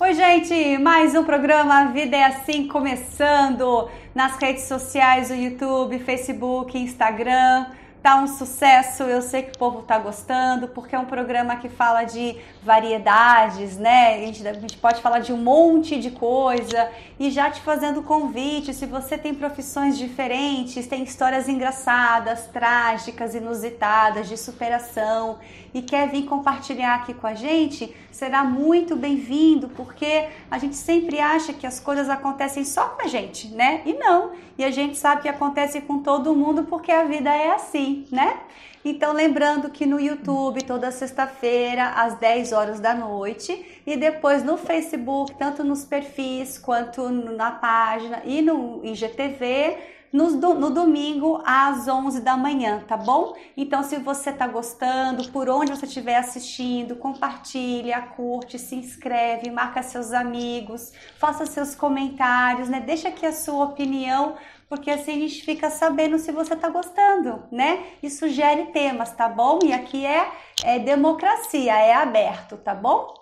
Oi, gente! Mais um programa Vida é Assim começando nas redes sociais, o YouTube, Facebook, Instagram. Tá um sucesso, eu sei que o povo tá gostando, porque é um programa que fala de variedades, né? A gente, a gente pode falar de um monte de coisa. E já te fazendo convite, se você tem profissões diferentes, tem histórias engraçadas, trágicas, inusitadas, de superação, e quer vir compartilhar aqui com a gente, será muito bem-vindo, porque a gente sempre acha que as coisas acontecem só com a gente, né? E não. E a gente sabe que acontece com todo mundo porque a vida é assim, né? Então, lembrando que no YouTube, toda sexta-feira, às 10 horas da noite, e depois no Facebook, tanto nos perfis quanto na página e no IGTV, no, no domingo às 11 da manhã, tá bom? Então, se você tá gostando, por onde você estiver assistindo, compartilha, curte, se inscreve, marca seus amigos, faça seus comentários, né? Deixa aqui a sua opinião porque assim a gente fica sabendo se você tá gostando, né? E sugere temas, tá bom? E aqui é, é democracia, é aberto, tá bom?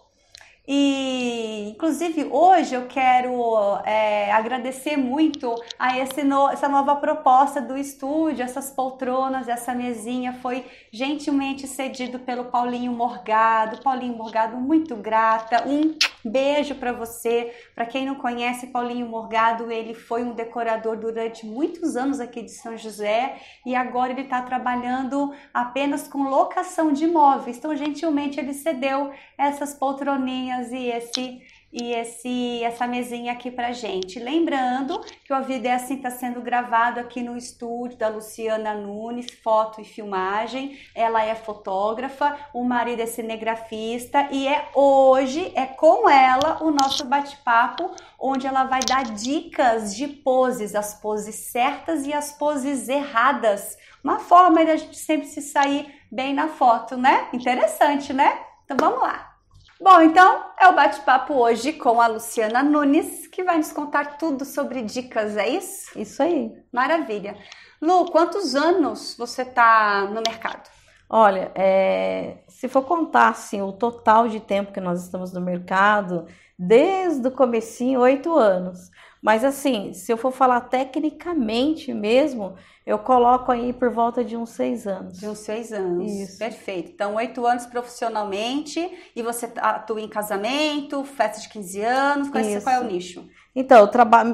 E, inclusive, hoje eu quero é, agradecer muito a no, essa nova proposta do estúdio, essas poltronas, essa mesinha foi gentilmente cedido pelo Paulinho Morgado. Paulinho Morgado, muito grata. Um beijo para você. Para quem não conhece, Paulinho Morgado, ele foi um decorador durante muitos anos aqui de São José e agora ele está trabalhando apenas com locação de imóveis. Então, gentilmente, ele cedeu essas poltroninhas e esse e esse essa mesinha aqui pra gente. Lembrando que o vídeo é assim está sendo gravado aqui no estúdio da Luciana Nunes, foto e filmagem. Ela é fotógrafa, o marido é cinegrafista e é hoje é com ela o nosso bate-papo onde ela vai dar dicas de poses, as poses certas e as poses erradas. Uma forma da gente sempre se sair bem na foto, né? Interessante, né? Então vamos lá. Bom, então é o bate-papo hoje com a Luciana Nunes, que vai nos contar tudo sobre dicas, é isso? Isso aí. Maravilha. Lu, quantos anos você está no mercado? Olha, é, se for contar assim, o total de tempo que nós estamos no mercado, desde o comecinho, oito anos. Mas assim, se eu for falar tecnicamente mesmo, eu coloco aí por volta de uns seis anos. De uns seis anos. Isso. Perfeito. Então, oito anos profissionalmente e você atua em casamento, festa de 15 anos. Qual, é, qual é o nicho? Então,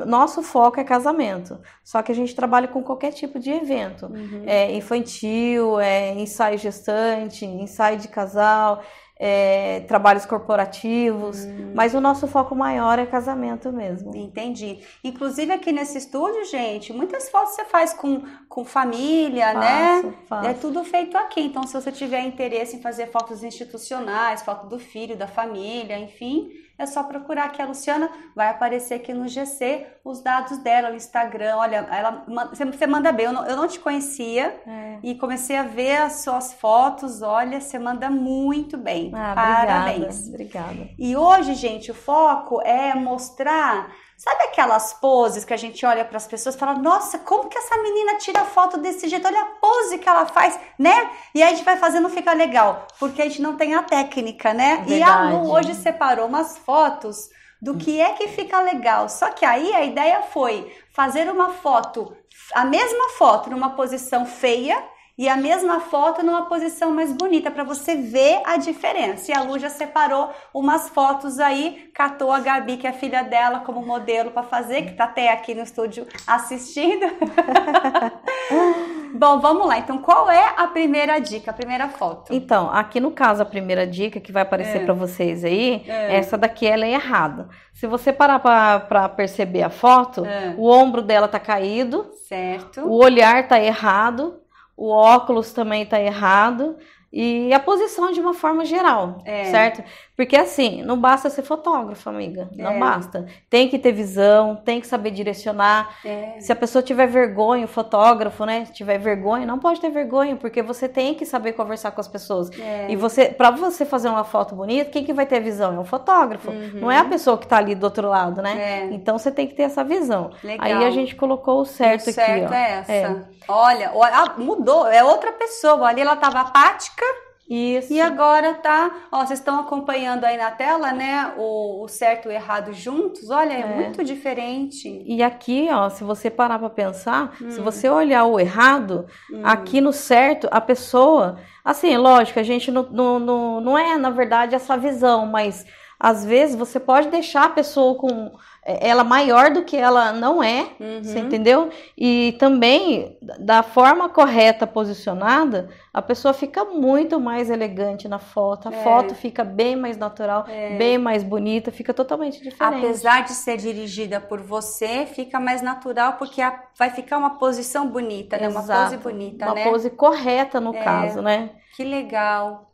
nosso foco é casamento. Só que a gente trabalha com qualquer tipo de evento. Uhum. É infantil, é ensaio gestante, ensaio de casal é, trabalhos corporativos, hum. mas o nosso foco maior é casamento mesmo. Entendi. Inclusive aqui nesse estúdio, gente, muitas fotos você faz com, com família, faço, né? Faço. É tudo feito aqui. Então, se você tiver interesse em fazer fotos institucionais, foto do filho, da família, enfim, é só procurar aqui a Luciana, vai aparecer aqui no GC os dados dela, no Instagram. Olha, ela, você manda bem. Eu não, eu não te conhecia é. e comecei a ver as suas fotos. Olha, você manda muito bem. Ah, Parabéns. Obrigada, obrigada. E hoje, gente, o foco é mostrar Sabe aquelas poses que a gente olha para as pessoas e fala: "Nossa, como que essa menina tira foto desse jeito? Olha a pose que ela faz", né? E aí a gente vai fazendo, fica legal, porque a gente não tem a técnica, né? Verdade. E a Lu hoje separou umas fotos do que é que fica legal. Só que aí a ideia foi fazer uma foto, a mesma foto numa posição feia e a mesma foto numa posição mais bonita para você ver a diferença. E a Lu já separou umas fotos aí, catou a Gabi, que é filha dela, como modelo para fazer, que está até aqui no estúdio assistindo. Bom, vamos lá. Então, qual é a primeira dica, a primeira foto? Então, aqui no caso, a primeira dica que vai aparecer é. para vocês aí, é. essa daqui ela é errada. Se você parar para perceber a foto, é. o ombro dela tá caído, certo? O olhar tá errado, o óculos também está errado e a posição de uma forma geral, é. certo? Porque assim, não basta ser fotógrafo, amiga. É. Não basta. Tem que ter visão, tem que saber direcionar. É. Se a pessoa tiver vergonha, o fotógrafo, né, tiver vergonha, não pode ter vergonha, porque você tem que saber conversar com as pessoas. É. E você, para você fazer uma foto bonita, quem que vai ter a visão? É o fotógrafo. Uhum. Não é a pessoa que tá ali do outro lado, né? É. Então você tem que ter essa visão. Legal. Aí a gente colocou o certo, o certo aqui, é essa. Olha, olha, mudou, é outra pessoa. Ali ela tava apática isso. E agora tá, ó, vocês estão acompanhando aí na tela, né, o, o certo e o errado juntos. Olha, é. é. muito diferente. E aqui, ó, se você parar para pensar, hum. se você olhar o errado, hum. aqui no certo, a pessoa, assim, lógico, a gente não, não, não, não é, na verdade, essa visão, mas às vezes você pode deixar a pessoa com é, ela maior do que ela não é, uhum. você entendeu? E também, da forma correta posicionada, a pessoa fica muito mais elegante na foto, a é. foto fica bem mais natural, é. bem mais bonita, fica totalmente diferente. Apesar de ser dirigida por você, fica mais natural porque a, vai ficar uma posição bonita, né? Exato. Uma pose bonita, uma né? Uma pose correta no é. caso, né? Que legal.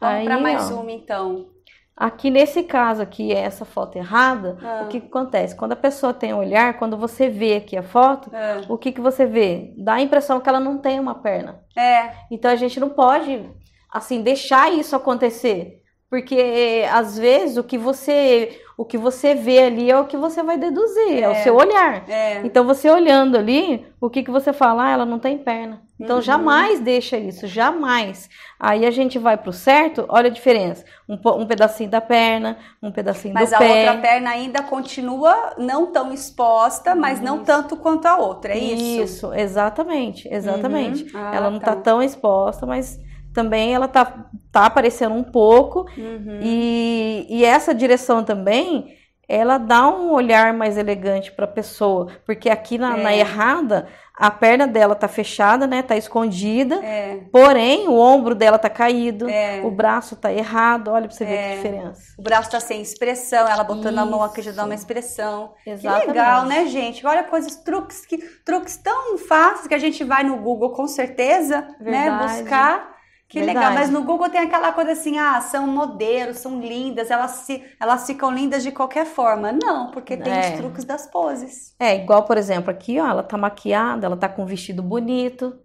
Vamos para mais ó. uma então. Aqui nesse caso aqui é essa foto errada, ah. o que, que, acontece? Quando a pessoa tem um olhar, quando você vê aqui a foto, ah. o que, que você vê? Dá a impressão que ela não tem uma perna. É. Então a gente não pode, assim, deixar isso acontecer. Porque às vezes o que você o que você vê ali é o que você vai deduzir, é, é o seu olhar. É. Então você olhando ali, o que, que você fala? Ah, ela não tem perna. Então uhum. jamais deixa isso, jamais. Aí a gente vai pro certo, olha a diferença. Um, um pedacinho da perna, um pedacinho mas do pé. Mas a outra perna ainda continua não tão exposta, mas isso. não tanto quanto a outra, é isso? Isso, exatamente, exatamente. Uhum. Ah, ela não tá. tá tão exposta, mas também ela tá, tá aparecendo um pouco. Uhum. E, e essa direção também ela dá um olhar mais elegante para a pessoa, porque aqui na, é. na, errada a perna dela tá fechada, né? Tá escondida. É. Porém, o ombro dela tá caído, é. o braço tá errado. Olha pra você ver a é. que diferença. O braço tá sem expressão, ela botando Isso. a mão aqui já dá uma expressão. Exatamente. Que legal, né, gente? Olha coisas, truques, que, truques tão fáceis que a gente vai no Google com certeza, né, Verdade. né? Buscar que Verdade. legal, mas no Google tem aquela coisa assim, ah, são modelos, são lindas, elas, se, elas ficam lindas de qualquer forma. Não, porque tem é. os truques das poses. É, igual, por exemplo, aqui, ó, ela tá maquiada, ela tá com um vestido bonito.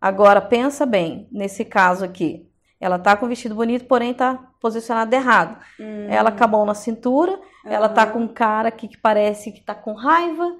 Agora, pensa bem, nesse caso aqui, ela tá com um vestido bonito, porém tá posicionada errado. Hum. Ela acabou na cintura, uhum. ela tá com um cara aqui que parece que tá com raiva.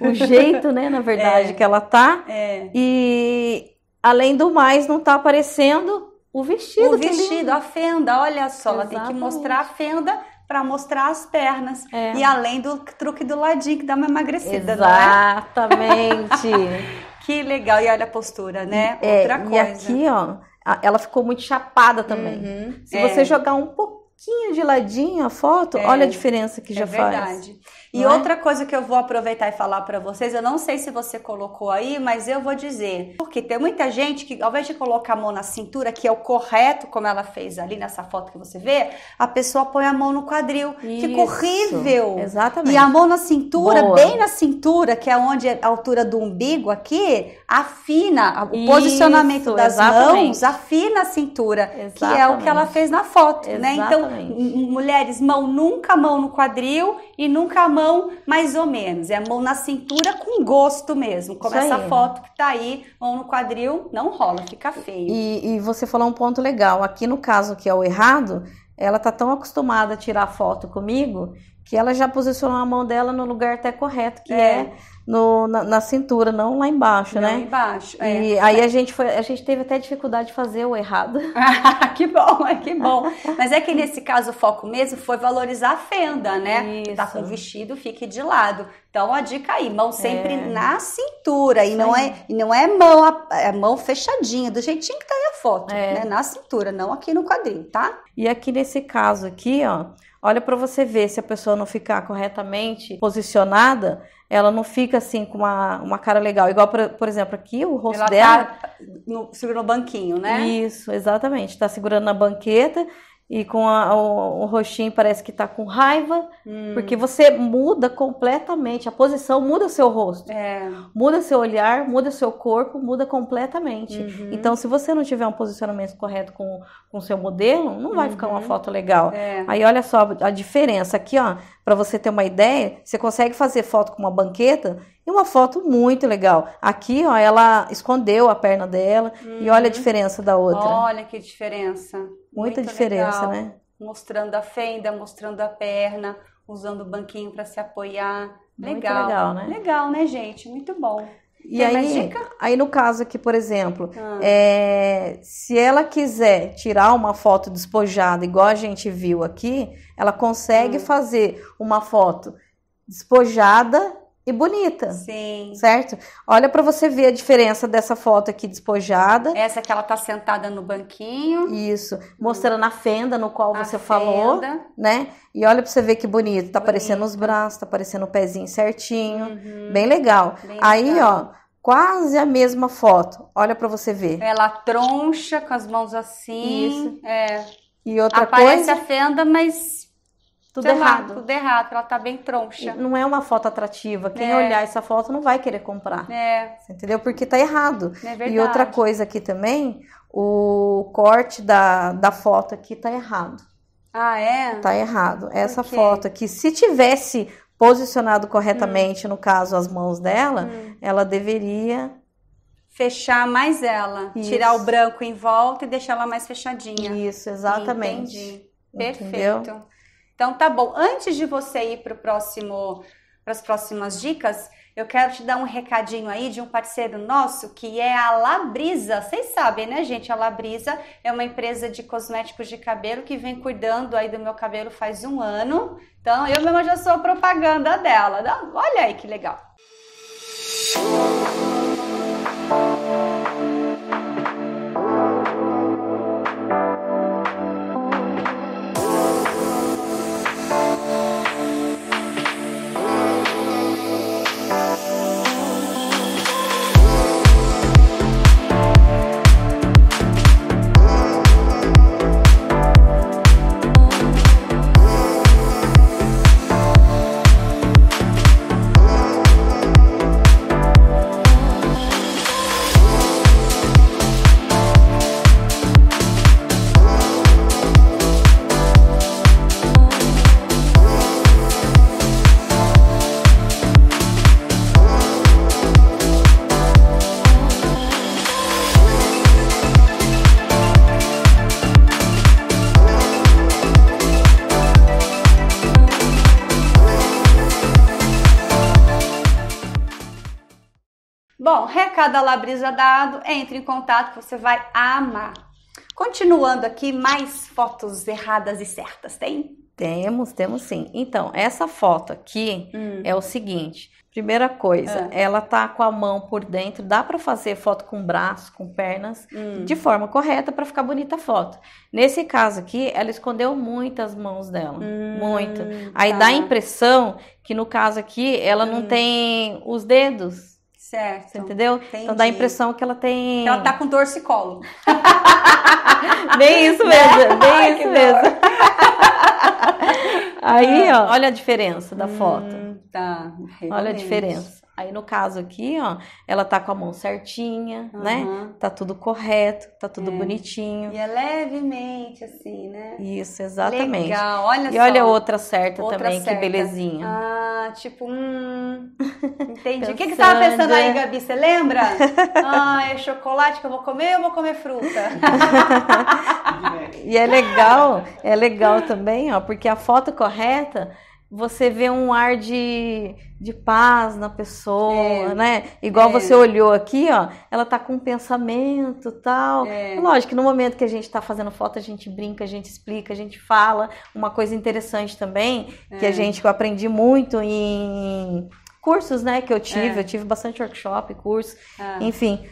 O jeito, né, na verdade, é. que ela tá. É. E Além do mais, não está aparecendo o vestido. O vestido, a fenda, olha só, Exatamente. ela tem que mostrar a fenda para mostrar as pernas. É. E além do truque do ladinho, que dá uma emagrecida, é? Exatamente. É? que legal, e olha a postura, né? É, Outra coisa. E aqui, ó, ela ficou muito chapada também. Uhum, Se você é. jogar um pouquinho de ladinho a foto, é, olha a diferença que já faz. É verdade. Faz. E é? outra coisa que eu vou aproveitar e falar para vocês, eu não sei se você colocou aí, mas eu vou dizer. Porque tem muita gente que, ao invés de colocar a mão na cintura, que é o correto, como ela fez ali nessa foto que você vê, a pessoa põe a mão no quadril. Fica horrível. Exatamente. E a mão na cintura, Boa. bem na cintura, que é onde é a altura do umbigo aqui, afina o Isso, posicionamento das exatamente. mãos, afina a cintura, exatamente. que é o que ela fez na foto, exatamente. né? Então, mulheres, mão nunca mão no quadril e nunca a mão mão mais ou menos, é a mão na cintura com gosto mesmo, como Isso essa aí. foto que tá aí, mão no quadril, não rola, fica feio. E, e você falou um ponto legal, aqui no caso que é o errado, ela tá tão acostumada a tirar foto comigo que ela já posicionou a mão dela no lugar até correto, que é, é no, na, na, cintura, não lá embaixo, não né? embaixo. É. E aí a gente foi, a gente teve até dificuldade de fazer o errado. Ah, que bom, é, que bom. Mas é que nesse caso o foco mesmo foi valorizar a fenda, né? Isso. Tá com vestido, fique de lado. Então a dica aí, mão sempre é. na cintura e não é, e não é mão, é mão fechadinha, do jeitinho que tá aí a foto, é. né? Na cintura, não aqui no quadril, tá? E aqui nesse caso aqui, ó, Olha para você ver se a pessoa não ficar corretamente posicionada, ela não fica assim com uma, uma cara legal. Igual, por, por exemplo, aqui o rosto ela tá dela. Tá no, o banquinho, né? Isso, exatamente. Está segurando na banqueta e com a, o, o, roxinho parece que tá com raiva, hum. porque você muda completamente, a posição muda seu rosto, é. muda seu olhar, muda seu corpo, muda completamente. Uhum. Então, se você não tiver um posicionamento correto com o seu modelo, não vai uhum. ficar uma uhum. foto legal. É. Aí, olha só a diferença aqui, ó, para você ter uma ideia, você consegue fazer foto com uma banqueta e uma foto muito legal. Aqui, ó, ela escondeu a perna dela uhum. e olha a uhum. diferença da outra. Olha que diferença. Muita diferença, legal, né? Mostrando a fenda, mostrando a perna, usando o banquinho para se apoiar. Legal. legal, né? Legal, né, gente? Muito bom. E Tem aí, aí, no caso aqui, por exemplo, ah. é, se ela quiser tirar uma foto despojada, igual a gente viu aqui, ela consegue hum. fazer uma foto despojada e bonita. Sim. Certo? Olha para você ver a diferença dessa foto aqui despojada. Essa que ela tá sentada no banquinho. Isso, mostrando a fenda no qual a você fenda. falou, né? E olha para você ver que bonito, tá aparecendo os braços, tá aparecendo o pezinho certinho, uhum. bem legal. Bem Aí, legal. ó, quase a mesma foto. Olha para você ver. Ela troncha com as mãos assim. Isso. É. E outra Aparece coisa. Aparece a fenda, mas tudo Sei errado. Lá, tudo errado, ela tá bem troncha. Não é uma foto atrativa. Quem é. olhar essa foto não vai querer comprar. É. Entendeu? Porque tá errado. É verdade. E outra coisa aqui também, o corte da, da foto aqui tá errado. Ah, é? Tá errado. Essa foto aqui, se tivesse posicionado corretamente, hum. no caso, as mãos dela, hum. ela deveria fechar mais ela, Isso. tirar o branco em volta e deixar ela mais fechadinha. Isso, exatamente. Entendi. Perfeito. Entendeu? Então tá bom. Antes de você ir para próximo, para as próximas dicas, eu quero te dar um recadinho aí de um parceiro nosso que é a Labrisa. Vocês sabem, né, gente? A Labrisa é uma empresa de cosméticos de cabelo que vem cuidando aí do meu cabelo faz um ano. Então eu mesma já sou propaganda dela. Olha aí que legal. Música Bom, recado lá Labrisa dado, entre em contato que você vai amar. Continuando aqui, mais fotos erradas e certas, tem? Temos, temos sim. Então, essa foto aqui hum. é o seguinte. Primeira coisa, é. ela tá com a mão por dentro, dá para fazer foto com braço, com pernas, hum. de forma correta para ficar bonita a foto. Nesse caso aqui, ela escondeu muitas mãos dela, hum, Aí tá. dá a impressão que no caso aqui ela hum. não tem os dedos Certo. entendeu? Entendi. Então dá a impressão que ela tem. Ela tá com torcicolo. bem isso mesmo, bem Ai, isso mesmo. Aí, ó, olha a diferença da hum, foto. tá. Realmente. Olha a diferença. Aí no caso aqui, ó, ela tá com a mão certinha, uhum. né? Tá tudo correto, tá tudo é. bonitinho. E é levemente assim, né? Isso, exatamente. Legal, olha e só. olha outra certa outra também, certa. que belezinha. Ah, tipo, hum. Entendi. O que, que você tava pensando aí, né? Gabi? Você lembra? ah, é chocolate que eu vou comer ou eu vou comer fruta? e é legal, é legal também, ó, porque a foto correta você vê um ar de, de paz na pessoa, é, né? Igual é. você olhou aqui, ó, ela tá com um pensamento tal. É. Lógico que no momento que a gente tá fazendo foto, a gente brinca, a gente explica, a gente fala. Uma coisa interessante também, que a é. gente que eu aprendi muito em cursos, né, que eu tive, é. eu tive bastante workshop, curso, ah. enfim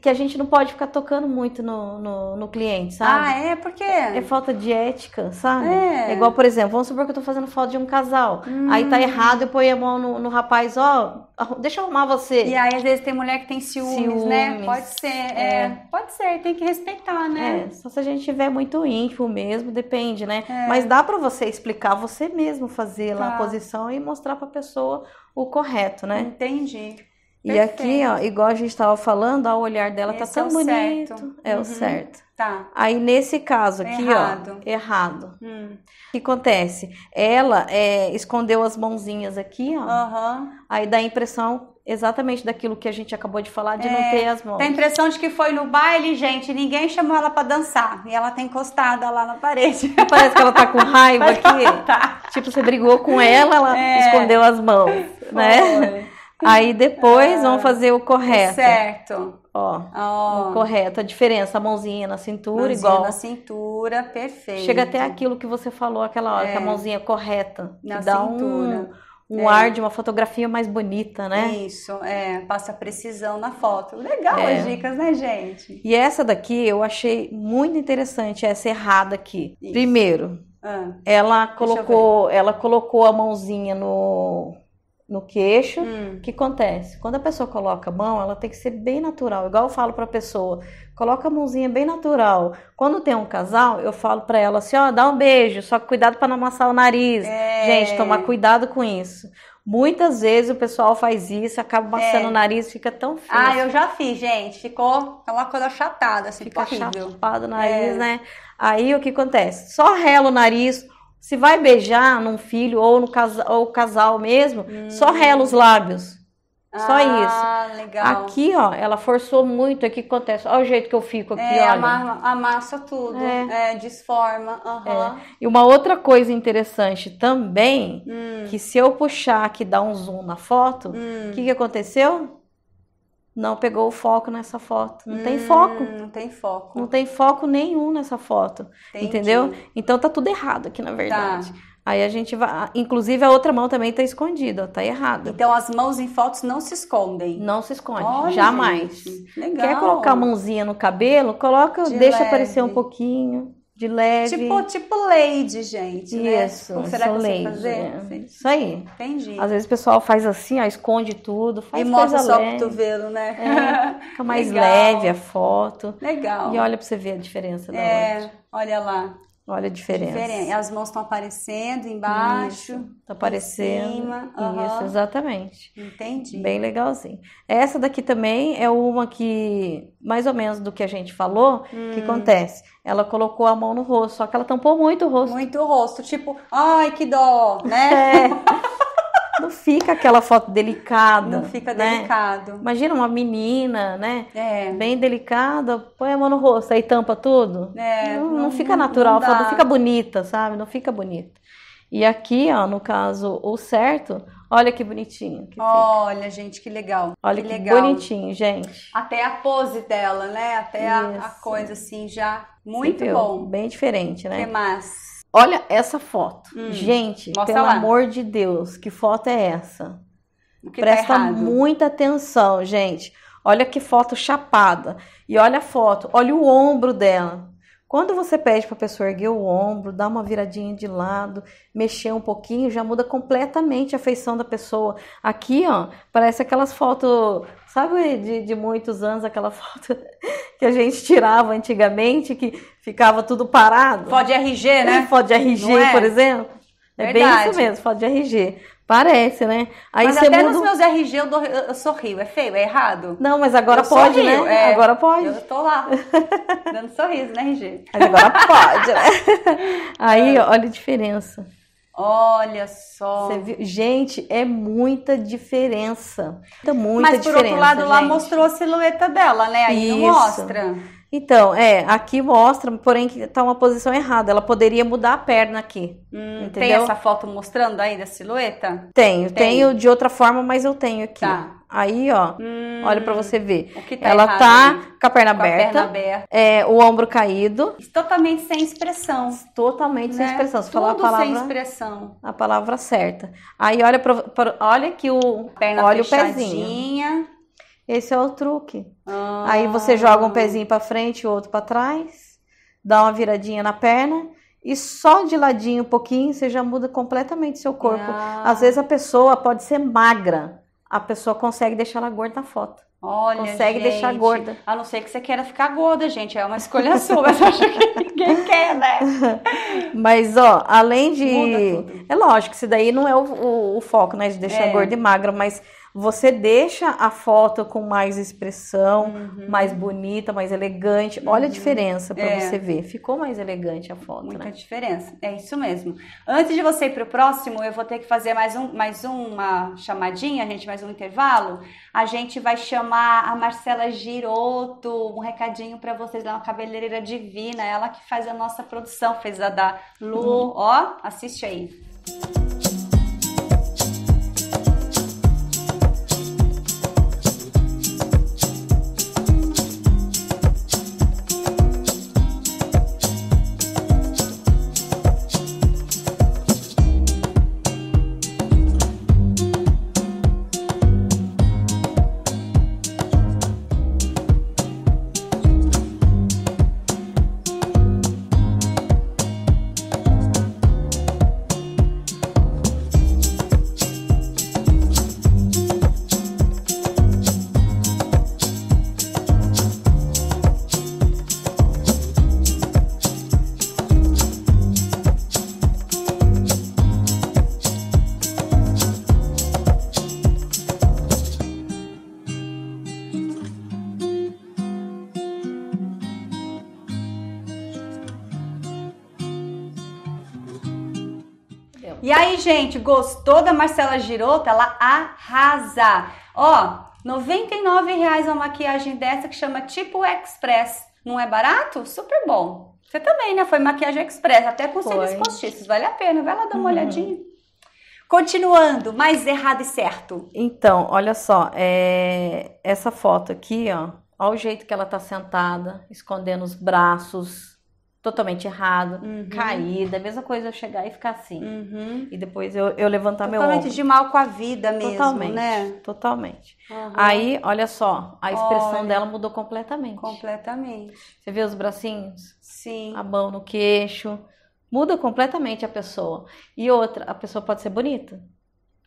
que a gente não pode ficar tocando muito no, no, no cliente, sabe? Ah, é? Por quê? É, falta de ética, sabe? É. é. igual, por exemplo, vamos supor que eu tô fazendo foto de um casal. Hum. Aí tá hum. errado, eu ponho a mão no, no rapaz, ó, deixa eu arrumar você. E aí, às vezes, tem mulher que tem ciúmes, né? ciúmes né? Pode ser, é. é. Pode ser, tem que respeitar, né? É, só se a gente tiver muito ínfimo mesmo, depende, né? É. Mas dá para você explicar, você mesmo fazer tá. lá a tá. posição e mostrar pra pessoa o correto, né? Entendi. E aqui, ó, igual a gente estava falando, ó, o olhar dela tá Esse tá tão é bonito. Certo. É uhum. o certo. Tá. Aí nesse caso aqui, errado. ó, errado. Hum. O que acontece? Ela é, escondeu as mãozinhas aqui, ó. Uhum. Aí dá a impressão exatamente daquilo que a gente acabou de falar de é, não ter as mãos. Dá a impressão de que foi no baile, gente, ninguém chamou ela para dançar e ela tá encostada lá na parede. Parece que ela tá com raiva aqui. Tá. Tipo, você brigou com ela, ela é. escondeu as mãos, foi. né? Aí depois ah, vamos fazer o correto. Certo. Ó, oh. o correto, a diferença, a mãozinha na cintura mãozinha igual. na cintura, perfeito. Chega até aquilo que você falou aquela hora, é. que a é. mãozinha correta. Na dá cintura. Um, um é. ar de uma fotografia mais bonita, né? Isso, é, passa precisão na foto. Legal é. as dicas, né, gente? E essa daqui eu achei muito interessante, essa errada aqui. Isso. Primeiro, ah. ela colocou, ela colocou a mãozinha no no queixo, hum. o que acontece? Quando a pessoa coloca a mão, ela tem que ser bem natural. Igual eu falo para a pessoa, coloca a mãozinha bem natural. Quando tem um casal, eu falo para ela assim, ó, dá um beijo, só cuidado para não amassar o nariz. É. Gente, tomar cuidado com isso. Muitas vezes o pessoal faz isso, acaba amassando é. o nariz, fica tão feio. Ah, eu já fiz, gente. Ficou aquela é coisa achatada, assim, fica horrível. achatado o nariz, é. né? Aí o que acontece? Só rela o nariz se vai beijar num filho ou no casa, ou casal mesmo, hum. só rela os lábios. Só ah, isso. Legal. Aqui, ó, ela forçou muito. O é que acontece. Olha o jeito que eu fico aqui, é, olha. amassa tudo, é. É, desforma. Uhum. É. E uma outra coisa interessante também, hum. que se eu puxar aqui, dar um zoom na foto, o hum. que, que aconteceu? não pegou o foco nessa foto. Não hum, tem foco. Não tem foco. Não tem foco nenhum nessa foto. Entendi. Entendeu? Então tá tudo errado aqui, na tá. verdade. Tá. Aí a gente vai. Inclusive a outra mão também tá escondida, tá errada. Então as mãos em fotos não se escondem. Não se esconde, Olha, jamais. Gente, legal. Quer colocar a mãozinha no cabelo? Coloca, De deixa leve. aparecer um pouquinho de leve. Tipo, tipo lady, gente. Né? Isso. Né? será que você lady, fazer? É. Isso aí. Entendi. Às vezes o pessoal faz assim, ó, esconde tudo, faz E mostra só o cotovelo, né? É, fica mais Legal. leve a foto. Legal. E olha pra você ver a diferença da é, outra. Olha lá. Olha a diferença. Diferente. As mãos estão aparecendo embaixo. Estão tá aparecendo. Em cima. Uhum. Isso, exatamente. Entendi. Bem legalzinho. Essa daqui também é uma que, mais ou menos do que a gente falou, hum. que acontece. Ela colocou a mão no rosto, só que ela tampou muito o rosto. Muito o rosto. Tipo, ai, que dó, né? É. não fica aquela foto delicada. Não fica né? delicado. Imagina uma menina, né? É. Bem delicada, põe a mão no rosto, aí tampa tudo. É, não, não, não, fica natural, não, não, fica bonita, sabe? Não fica bonita. E aqui, ó, no caso, o certo, olha que bonitinho. Que olha, fica. gente, que legal. Olha que, que legal. bonitinho, gente. Até a pose dela, né? Até a, a, coisa assim já. Muito Sim, bom. Bem diferente, né? Que mais? Olha essa foto. Hum, Gente, pelo lá. amor de Deus, que foto é essa? Tá Presta tá muita atenção, gente. Olha que foto chapada. E olha a foto, olha o ombro dela. Quando você pede para a pessoa erguer o ombro, dar uma viradinha de lado, mexer um pouquinho, já muda completamente a feição da pessoa. Aqui, ó, parece aquelas fotos Sabe de, de muitos anos aquela foto que a gente tirava antigamente, que ficava tudo parado? Foto de RG, né? Foto de RG, é? por exemplo. É Verdade. bem isso mesmo, foto de RG. Parece, né? Aí mas até muda... nos meus RG eu, eu sorrio. É feio? É errado? Não, mas agora eu pode, sorrio, né? É. Agora pode. Eu tô lá, dando sorriso, né, RG? Mas agora pode, né? Aí, é. olha a diferença. Olha só. Gente, é muita diferença. Muita, muita Mas, por diferença, outro lado, gente. lá mostrou a silhueta dela, né? Aí Isso. não mostra. Então, é, aqui mostra, porém que tá uma posição errada. Ela poderia mudar a perna aqui. Hum, entendeu? Tem essa foto mostrando aí da silhueta? Tenho, tem. tenho de outra forma, mas eu tenho aqui. Tá. Aí, ó, hum, olha para você ver. Tá ela errado, tá hein? com a perna com aberta, a perna aberta. É, o ombro caído. Totalmente sem expressão. Totalmente né? sem expressão. Se falar a palavra, sem expressão. A palavra certa. Aí olha pra, pra olha que o olha o pezinho. Esse é o truque. Ah. Aí você joga um pezinho para frente e o outro para trás, dá uma viradinha na perna e só de ladinho um pouquinho você já muda completamente seu corpo. Ah. Às vezes a pessoa pode ser magra, a pessoa consegue deixar ela gorda na foto. Olha, consegue gente, deixar gorda. A não ser que você queira ficar gorda, gente, é uma escolha sua, mas acho que ninguém quer, né? Mas ó, além de é lógico, isso daí não é o, o, o foco, né, de deixar é. gorda e magra, mas você deixa a foto com mais expressão, uhum. mais bonita, mais elegante. Olha uhum. a diferença para é. você ver. Ficou mais elegante a foto, Muita né? diferença. É isso mesmo. Antes de você ir para o próximo, eu vou ter que fazer mais, um, mais uma chamadinha, gente, mais um intervalo. A gente vai chamar a Marcela Giroto. Um recadinho para vocês é uma cabeleireira divina. Ela que faz a nossa produção, fez a da Lu. Uhum. Ó, assiste aí. Música gostou da Marcela Girota, ela arrasa. Ó, R$ reais uma maquiagem dessa que chama Tipo Express. Não é barato? Super bom. Você também, né? Foi maquiagem express, até com os cílios postiços. Vale a pena, vai lá dar uma uhum. olhadinha. Continuando, mais errado e certo. Então, olha só, é... essa foto aqui, ó, olha o jeito que ela tá sentada, escondendo os braços, totalmente errado, uhum. caída. É mesma coisa eu chegar e ficar assim. Uhum. E depois eu, eu levantar totalmente meu Totalmente de mal com a vida mesmo, totalmente, né? Totalmente. Uhum. Aí, olha só, a expressão olha. dela mudou completamente. Completamente. Você vê os bracinhos? Sim. A mão no queixo. Muda completamente a pessoa. E outra, a pessoa pode ser bonita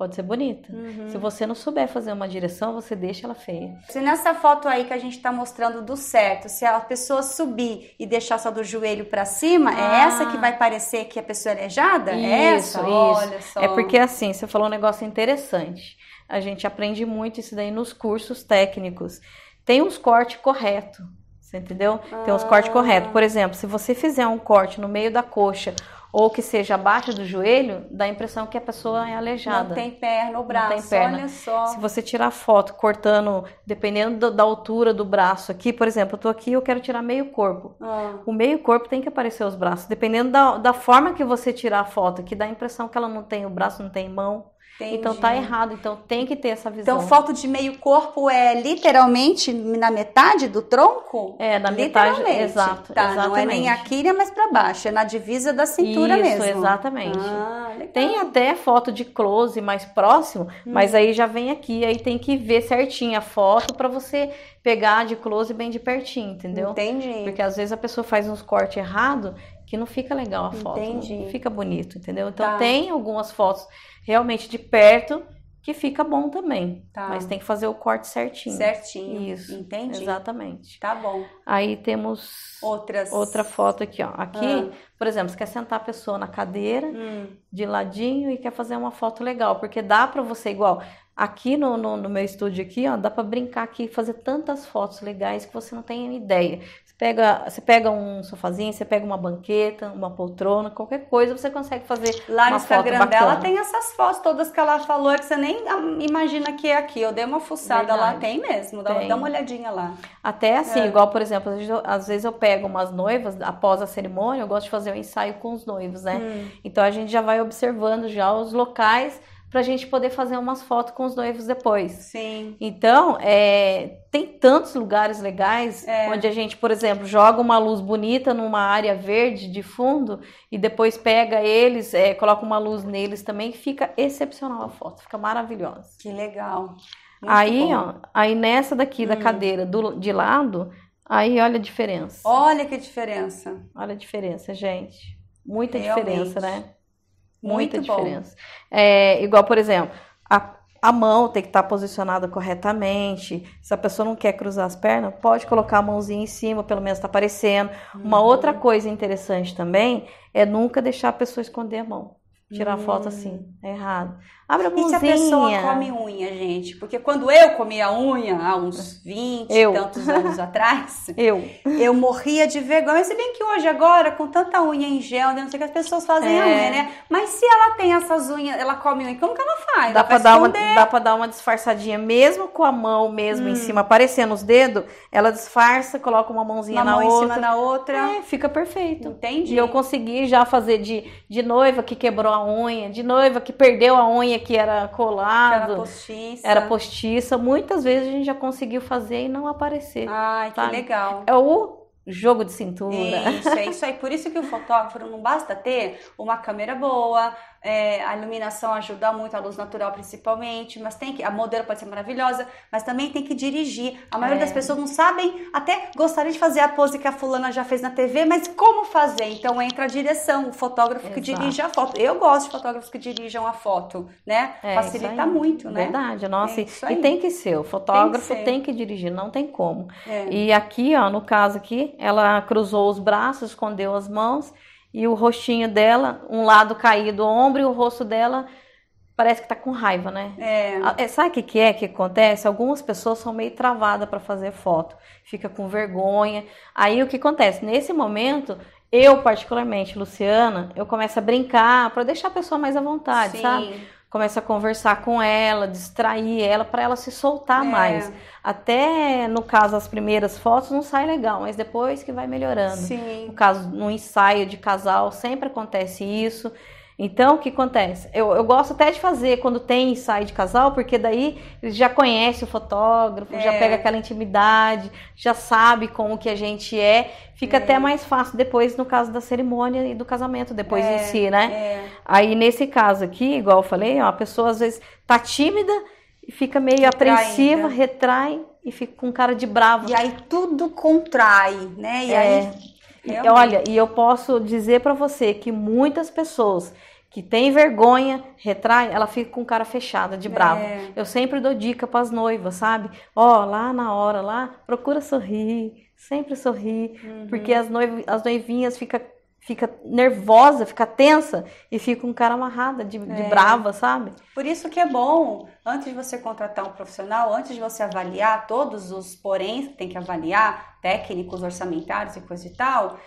pode ser bonita. Uhum. Se você não souber fazer uma direção, você deixa ela feia. Se nessa foto aí que a gente está mostrando do certo, se a pessoa subir e deixar só do joelho para cima, é ah. é essa que vai parecer que a pessoa é aleijada? Isso, é essa? isso. Olha só. É porque assim, você falou um negócio interessante. A gente aprende muito isso daí nos cursos técnicos. Tem uns cortes corretos. Você entendeu? Ah. Tem uns cortes ah. corretos. Por exemplo, se você fizer um corte no meio da coxa ou que seja abaixo do joelho, dá a impressão que a pessoa é aleijada. Não tem perna ou braço, Não tem perna. olha só. Se você tirar foto cortando, dependendo do, da altura do braço aqui, por exemplo, eu tô aqui eu quero tirar meio corpo. Ah. O meio corpo tem que aparecer os braços. Dependendo da, da forma que você tirar a foto, que dá a impressão que ela não tem o braço, não tem mão. Entendi. Então tá errado, então tem que ter essa visão. Então foto de meio corpo é literalmente na metade do tronco? É, na metade, exato. Tá, não é nem aqui, mas para baixo, é na divisa da cintura Isso, mesmo. Isso, exatamente. Ah, tem até foto de close mais próximo, hum. mas aí já vem aqui, aí tem que ver certinho a foto para você pegar de close bem de pertinho, entendeu? Entendi. Porque às vezes a pessoa faz uns cortes errado que não fica legal a foto, Entendi. não fica bonito, entendeu? Então tá. tem algumas fotos realmente de perto, que fica bom também. Tá. Mas tem que fazer o corte certinho. Certinho. Isso. Entendi. Exatamente. Tá bom. Aí temos Outras... outra foto aqui, ó. Aqui, ah. por exemplo, você quer sentar a pessoa na cadeira, hum. de ladinho, e quer fazer uma foto legal, porque dá para você igual. Aqui no, no, no, meu estúdio aqui, ó, dá para brincar aqui, fazer tantas fotos legais que você não tem ideia. Pega, você pega um sofazinho, você pega uma banqueta, uma poltrona, qualquer coisa, você consegue fazer. Lá no Instagram dela tem essas fotos todas que ela falou que você nem ah, imagina que é aqui. Eu dei uma fuçada Verdade. lá, tem mesmo, dá, tem. dá, uma olhadinha lá. Até assim, é. igual, por exemplo, às vezes eu pego umas noivas, após a cerimônia, eu gosto de fazer um ensaio com os noivos, né? Hum. Então a gente já vai observando já os locais para a gente poder fazer umas fotos com os noivos depois. Sim. Então, é, tem tantos lugares legais é. onde a gente, por exemplo, joga uma luz bonita numa área verde de fundo e depois pega eles, é, coloca uma luz neles também, fica excepcional a foto, fica maravilhosa. Que legal. Muito aí, bom. ó, aí nessa daqui hum. da cadeira do, de lado, aí olha a diferença. Olha que diferença. Olha a diferença, gente. Muita Realmente. diferença, né? Muita Muito diferença. É, igual, por exemplo, a, a mão tem que estar posicionada corretamente. Se a pessoa não quer cruzar as pernas, pode colocar a mãozinha em cima, pelo menos está aparecendo. Uhum. Uma outra coisa interessante também é nunca deixar a pessoa esconder a mão. Tirar uhum. foto assim, hum. é errado a mãozinha. E se a pessoa come unha, gente? Porque quando eu comia unha, há uns 20 tantos anos atrás, eu eu morria de vergonha. Se bem que hoje, agora, com tanta unha em gel, né, não sei o que as pessoas fazem é. a unha, né? Mas se ela tem essas unhas, ela come unha, como que ela faz? Dá, ela pra, dar uma, dá pra dar uma disfarçadinha, mesmo com a mão mesmo hum. em cima, aparecendo os dedos, ela disfarça, coloca uma mãozinha uma na mão outra. em cima da outra. É, fica perfeito. Entendi. E eu consegui já fazer de, de noiva que quebrou a unha, de noiva que perdeu a unha, que era colado. Que era postiça. Era postiça. Muitas vezes a gente já conseguiu fazer e não aparecer. Ai, sabe? que legal. É o jogo de cintura. Isso, é isso aí. Por isso que o fotógrafo não basta ter uma câmera boa, é, a iluminação ajuda muito, a luz natural principalmente, mas tem que. A modelo pode ser maravilhosa, mas também tem que dirigir. A maioria é. das pessoas não sabem, até gostaria de fazer a pose que a fulana já fez na TV, mas como fazer? Então entra a direção, o fotógrafo Exato. que dirige a foto. Eu gosto de fotógrafos que dirigam a foto, né? É, Facilita muito, né? Verdade, nossa. É e tem que ser, o fotógrafo tem que, tem que dirigir, não tem como. É. E aqui, ó, no caso aqui, ela cruzou os braços, escondeu as mãos e o rostinho dela, um lado caído o ombro e o rosto dela parece que tá com raiva, né? É. é sabe o que, que é que acontece? Algumas pessoas são meio travadas para fazer foto, fica com vergonha. Aí o que acontece? Nesse momento, eu particularmente, Luciana, eu começo a brincar para deixar a pessoa mais à vontade, Sim. sabe? começa a conversar com ela, distrair ela para ela se soltar é. mais. Até no caso as primeiras fotos não sai legal, mas depois que vai melhorando. Sim. No caso no ensaio de casal sempre acontece isso. Então, o que acontece? Eu, eu gosto até de fazer quando tem ensaio de casal, porque daí já conhece o fotógrafo, é. já pega aquela intimidade, já sabe como que a gente é. Fica é. até mais fácil depois, no caso da cerimônia e do casamento, depois é. em si, né? É. Aí, nesse caso aqui, igual eu falei, ó, a pessoa às vezes tá tímida e fica meio Retraída. apreensiva, retrai e fica com cara de bravo. E aí tudo contrai, né? E é. aí Realmente. Olha, e eu posso dizer para você que muitas pessoas que tem vergonha, retrai, ela fica com cara fechada, de é. brava. É. Eu sempre dou dica para as noivas, sabe? Ó, lá na hora, lá, procura sorrir, sempre sorrir, uhum. porque as, noiv as noivinhas ficam fica nervosa, fica tensa e fica um cara amarrada, de, é. de, brava, sabe? Por isso que é bom, antes de você contratar um profissional, antes de você avaliar todos os poréns que tem que avaliar, técnicos, orçamentários e coisa e tal,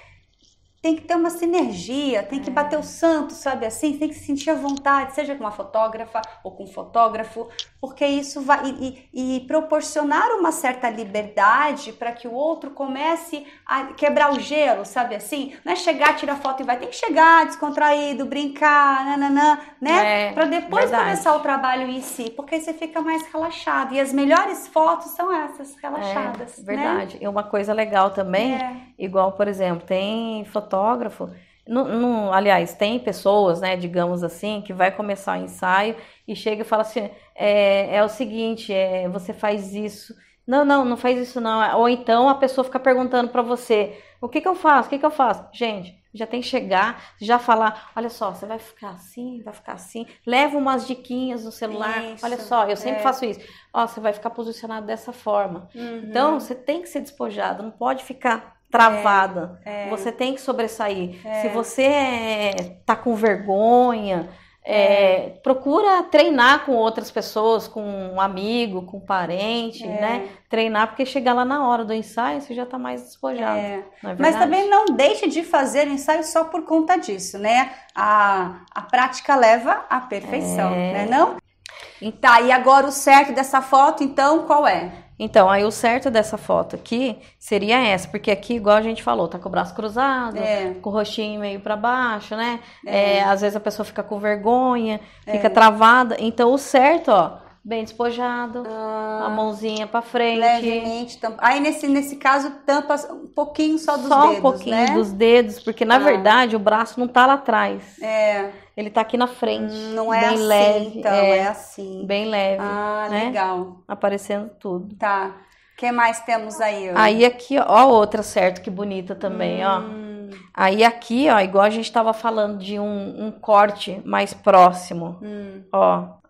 tem que ter uma sinergia, tem que é. bater o santo, sabe assim? Tem que sentir a vontade, seja com uma fotógrafa ou com um fotógrafo, porque isso vai e, e, e proporcionar uma certa liberdade para que o outro comece a quebrar o gelo, sabe assim? Não é chegar, tirar foto e vai, tem que chegar descontraído, brincar, nananã, né? É, para depois verdade. começar o trabalho em si, porque aí você fica mais relaxado. E as melhores fotos são essas, relaxadas. Né? É, verdade. Né? E uma coisa legal também, é. igual, por exemplo, tem fotógrafo no, no, aliás, tem pessoas, né, digamos assim, que vai começar o ensaio e chega e fala assim: é, é o seguinte, é, você faz isso. Não, não, não faz isso não. Ou então a pessoa fica perguntando para você: o que, que eu faço? O que, que eu faço? Gente, já tem que chegar, já falar, olha só, você vai ficar assim, vai ficar assim, leva umas diquinhas no celular, isso, olha só, eu sempre é. faço isso, ó, você vai ficar posicionado dessa forma. Uhum. Então, você tem que ser despojado, não pode ficar travada. É, é. Você tem que sobressair. É. Se você tá com vergonha, é, é. procura treinar com outras pessoas, com um amigo, com um parente, é. né? Treinar, porque chegar lá na hora do ensaio, você já tá mais despojado. Mas também não deixe de fazer ensaio só por conta disso, né? A, a prática leva à perfeição, né não? Tá, e agora o certo dessa foto, então, qual é? Então, aí o certo dessa foto aqui seria essa, porque aqui, igual a gente falou, tá com o braço cruzado, é. com o rostinho meio para baixo, né? É. É, às vezes a pessoa fica com vergonha, é. fica travada. Então, o certo, ó, Bem despojado, ah, a mãozinha para frente. Levemente. Tampa. Aí nesse, nesse caso tampa um pouquinho só dos só dedos, Só um pouquinho né? dos dedos, porque na ah. verdade o braço não tá lá atrás. É. Ele tá aqui na frente. Não é bem assim, leve, então, é, é assim. Bem leve. Ah, né? legal. Aparecendo tudo. Tá. O que mais temos aí? Ó? Aí aqui, ó, outra, certo? Que bonita também, hum. ó. Aí aqui, ó, igual a gente tava falando de um, um corte mais próximo, hum. ó.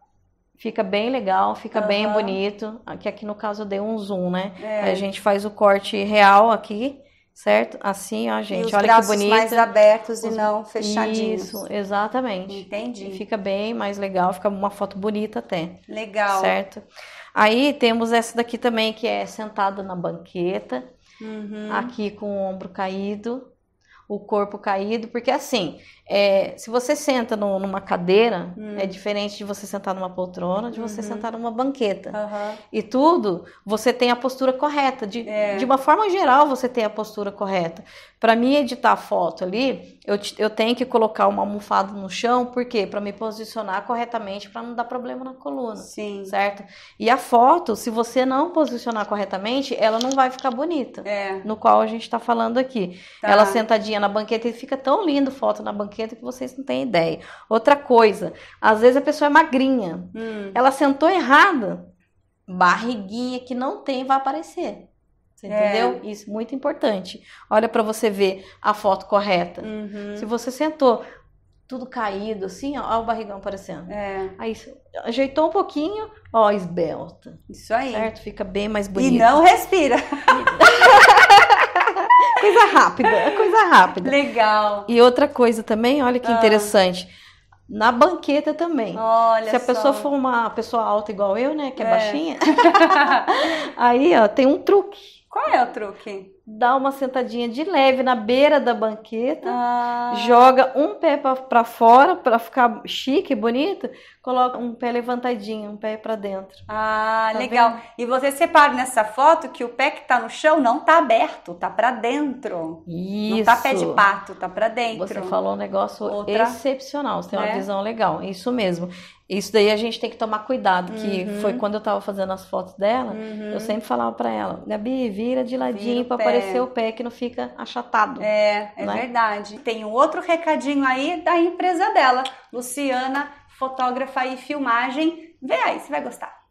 Fica bem legal, fica uhum. bem bonito. Aqui, aqui no caso eu dei um zoom, né? É. A gente faz o corte real aqui, certo? Assim, ó, gente, e olha que bonito. mais abertos os... e não fechadinhos. Isso, exatamente. Entendi. E fica bem mais legal, fica uma foto bonita até. Legal. Certo? Aí temos essa daqui também, que é sentada na banqueta, uhum. aqui com o ombro caído, o corpo caído, porque assim, é, se você senta no, numa cadeira, hum. é diferente de você sentar numa poltrona, de você uhum. sentar numa banqueta. Uhum. E tudo, você tem a postura correta. De, é. de uma forma geral, você tem a postura correta. Para mim editar a foto ali, eu, eu tenho que colocar uma almofada no chão, por quê? Para me posicionar corretamente, para não dar problema na coluna. Sim. Certo? E a foto, se você não posicionar corretamente, ela não vai ficar bonita. É. No qual a gente está falando aqui. Tá. Ela sentadinha na banqueta e fica tão lindo foto na banqueta que vocês não têm ideia. Outra coisa, às vezes a pessoa é magrinha, hum. ela sentou errada, barriguinha que não tem vai aparecer. Você é. entendeu? É. Isso muito importante. Olha para você ver a foto correta. Uhum. Se você sentou tudo caído, assim, ó, ó o barrigão aparecendo. É. Aí ajeitou um pouquinho, ó, esbelta. Isso aí. Certo? Fica bem mais bonito. E não respira. coisa rápida, é coisa rápida. Legal. E outra coisa também, olha que ah. interessante. Na banqueta também. Olha Se a só. pessoa for uma pessoa alta igual eu, né, que é, é. baixinha, aí ó, tem um truque. Qual é o truque? dá uma sentadinha de leve na beira da banqueta, ah. joga um pé para fora para ficar chique, bonito, coloca um pé levantadinho, um pé para dentro. Ah, tá legal. Vendo? E você separa nessa foto que o pé que tá no chão não tá aberto, tá para dentro. Isso. Não tá pé de pato, tá para dentro. Você falou um negócio Outra... excepcional, você tem uma é? visão legal. Isso mesmo. Isso daí a gente tem que tomar cuidado, que uhum. foi quando eu tava fazendo as fotos dela, uhum. eu sempre falava para ela, Gabi, vira de ladinho para favorecer o pé que não fica achatado. É, é né? verdade. Tem um outro recadinho aí da empresa dela, Luciana, fotógrafa e filmagem. Vê aí, você vai gostar.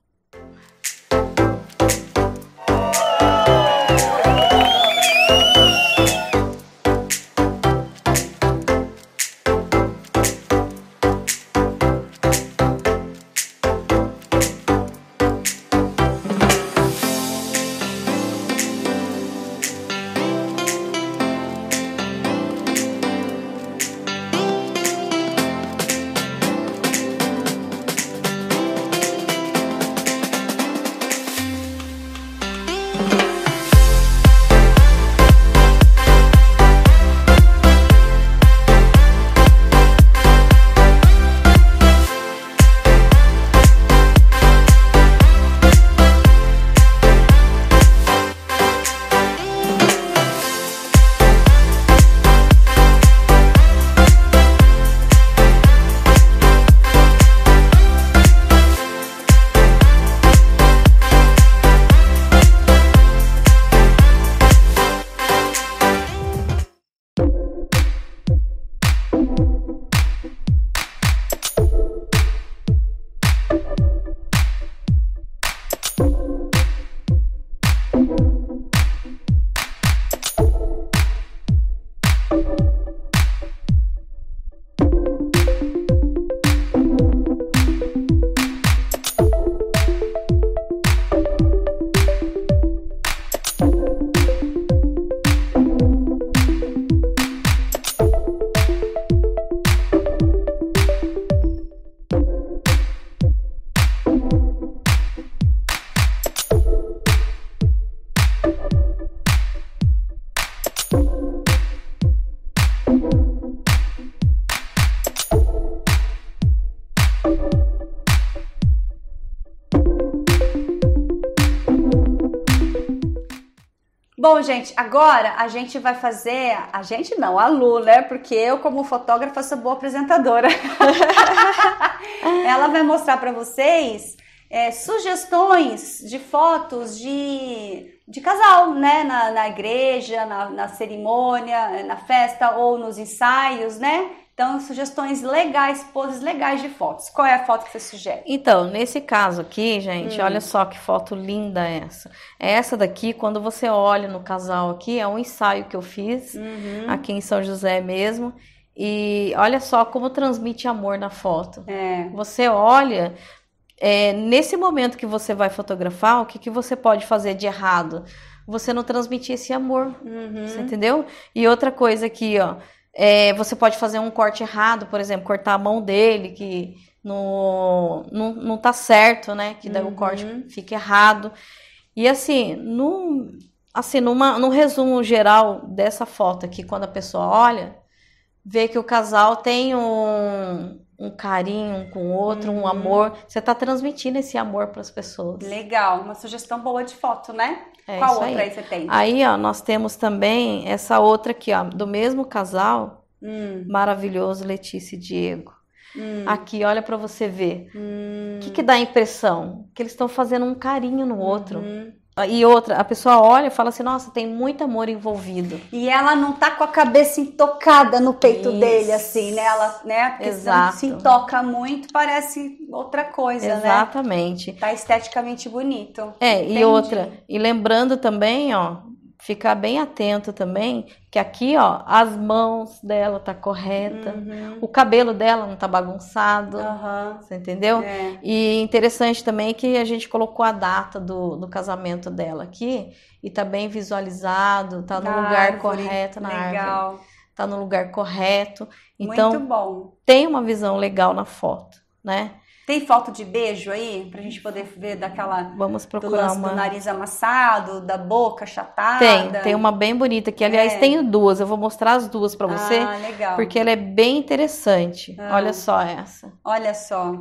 gente, agora a gente vai fazer. A gente não, a Lu, né? Porque eu, como fotógrafa, sou boa apresentadora. Ela vai mostrar para vocês é, sugestões de fotos de, de casal, né? Na, na igreja, na, na cerimônia, na festa ou nos ensaios, né? Então, sugestões legais, poses legais de fotos. Qual é a foto que você sugere? Então, nesse caso aqui, gente, hum. olha só que foto linda essa. É essa daqui, quando você olha no casal aqui, é um ensaio que eu fiz uhum. aqui em São José mesmo. E olha só como transmite amor na foto. É. Você olha, é, nesse momento que você vai fotografar, o que, que você pode fazer de errado? Você não transmitir esse amor, uhum. você entendeu? E outra coisa aqui, ó, é, você pode fazer um corte errado, por exemplo, cortar a mão dele, que no, no, não tá certo, né? Que daí uhum. o corte fica errado. E assim, no, assim numa, num resumo geral dessa foto aqui, quando a pessoa olha, vê que o casal tem um, um carinho um com o outro, uhum. um amor. Você está transmitindo esse amor para as pessoas. Legal, uma sugestão boa de foto, né? É Qual outra aí. aí. você tem? Aí, ó, nós temos também essa outra aqui, ó, do mesmo casal, hum. maravilhoso, Letícia e Diego. Hum. Aqui, olha para você ver. O hum. que, que dá a impressão? Que eles estão fazendo um carinho no outro. Uhum. Ah, e outra, a pessoa olha e fala assim: nossa, tem muito amor envolvido. E ela não tá com a cabeça intocada no peito Isso. dele, assim, né? Ela, né? Porque Exato. se toca muito, parece outra coisa, Exatamente. né? Exatamente. Tá esteticamente bonito. É, e outra, e lembrando também, ó, ficar bem atento também que aqui, ó, as mãos dela tá correta, uhum. o cabelo dela não tá bagunçado, uhum. você entendeu? É. E interessante também que a gente colocou a data do, do casamento dela aqui e tá bem visualizado, tá no lugar árvore, correto na legal. árvore, tá no lugar correto. Então, tem uma visão legal na foto, né? Tem foto de beijo aí pra gente poder ver daquela Vamos procurar do uma... do nariz amassado, da boca chatada? Tem, tem uma bem bonita que aliás é. tenho duas, eu vou mostrar as duas para você. Ah, legal. Porque ela é bem interessante. Ah. Olha só essa. Olha só.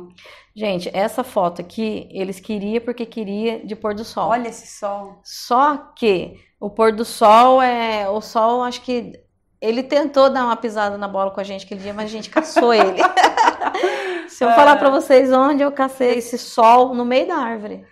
Gente, essa foto aqui eles queriam porque queria de pôr do sol. Olha esse sol. Só que o pôr do sol é o sol, acho que ele tentou dar uma pisada na bola com a gente aquele dia, mas a gente caçou ele. Se eu falar para vocês onde eu cacei esse sol no meio da árvore.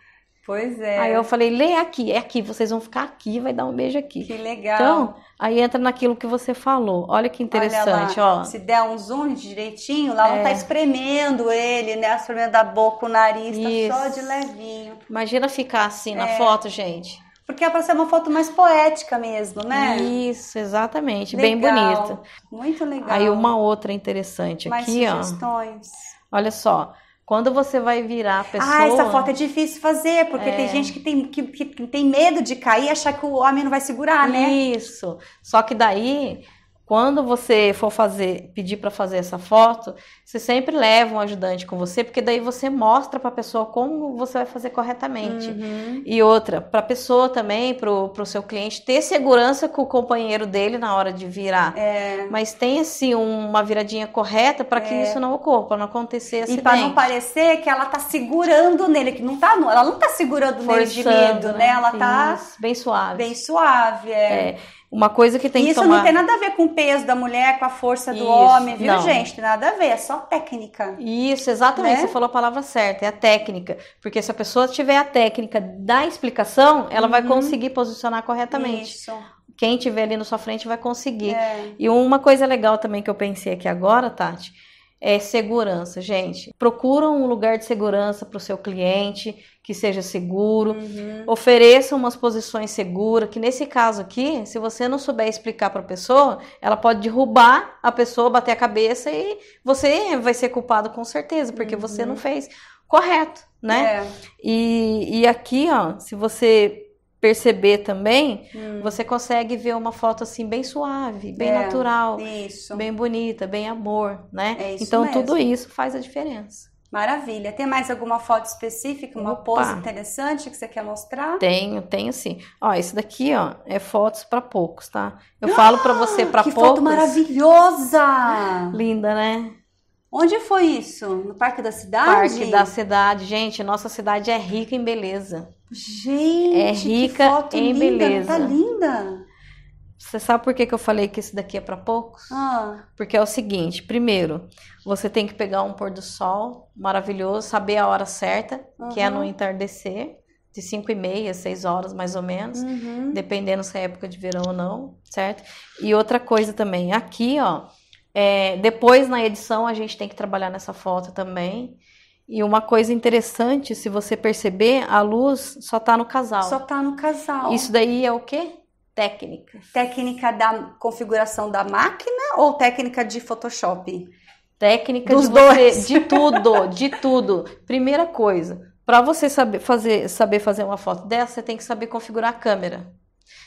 Pois é. Aí eu falei, lê aqui, é aqui, vocês vão ficar aqui, vai dar um beijo aqui. Que legal. Então, aí entra naquilo que você falou. Olha que interessante, Olha ó. Se der um zoom direitinho, lá é. não tá espremendo ele, né? Espremendo a boca, o nariz, tá Isso. tá só de levinho. Imagina ficar assim é. na foto, gente. Porque é para ser uma foto mais poética mesmo, né? Isso, exatamente. Legal. Bem bonita. Muito legal. Aí uma outra interessante mais aqui, sugestões. ó. sugestões. Olha só, quando você vai virar a pessoa. Ah, essa foto é difícil fazer, porque é... tem gente que tem, que, que tem medo de cair e achar que o homem não vai segurar, né? Isso. Só que daí quando você for fazer, pedir para fazer essa foto, você sempre leva um ajudante com você, porque daí você mostra para a pessoa como você vai fazer corretamente. Uhum. E outra, para a pessoa também, para o seu cliente, ter segurança com o companheiro dele na hora de virar. É. Mas tenha assim uma viradinha correta para que é. isso não ocorra, para não acontecer assim. E para não parecer que ela tá segurando nele, que não tá, ela não tá segurando Forçando, nele de medo, né? né? Ela Sim, né? tá bem suave. Bem suave, é. é. Uma coisa que tem Isso que tomar... Isso não tem nada a ver com o peso da mulher, com a força Isso, do homem, viu, não. gente? Tem nada a ver, é só técnica. Isso, exatamente. Né? Você falou a palavra certa, é a técnica. Porque se a pessoa tiver a técnica da explicação, ela uhum. vai conseguir posicionar corretamente. Isso. Quem tiver ali na sua frente vai conseguir. É. E uma coisa legal também que eu pensei aqui agora, Tati, é segurança, gente. Procura um lugar de segurança para o seu cliente que seja seguro. Uhum. Ofereça umas posições seguras, que nesse caso aqui, se você não souber explicar para a pessoa, ela pode derrubar a pessoa, bater a cabeça e você vai ser culpado com certeza, porque uhum. você não fez correto, né? É. E, e aqui, ó, se você perceber também, hum. você consegue ver uma foto assim bem suave, bem é, natural, isso. bem bonita, bem amor, né? É então mesmo. tudo isso faz a diferença. Maravilha. Tem mais alguma foto específica, uma Opa. pose interessante que você quer mostrar? Tenho, tenho sim. Ó, isso daqui, ó, é fotos para poucos, tá? Eu ah, falo para você para poucos. Que foto maravilhosa! Linda, né? Onde foi isso? No Parque da Cidade? Parque da Cidade. Gente, nossa cidade é rica em beleza. Gente, é rica que foto em linda. Tá beleza. Tá linda. Você sabe por que, que eu falei que esse daqui é para poucos? Ah. Porque é o seguinte: primeiro, você tem que pegar um pôr do sol maravilhoso, saber a hora certa, uhum. que é no entardecer, de 5 e meia, 6 horas mais ou menos, uhum. dependendo se é época de verão ou não, certo? E outra coisa também, aqui, ó, é, depois na edição a gente tem que trabalhar nessa foto também e uma coisa interessante, se você perceber, a luz só está no casal. Só está no casal. Isso daí é o quê? Técnica. Técnica da configuração da máquina ou técnica de Photoshop? Técnica Dos de você, dois. de tudo, de tudo. Primeira coisa, para você saber fazer, saber fazer uma foto dessa, você tem que saber configurar a câmera.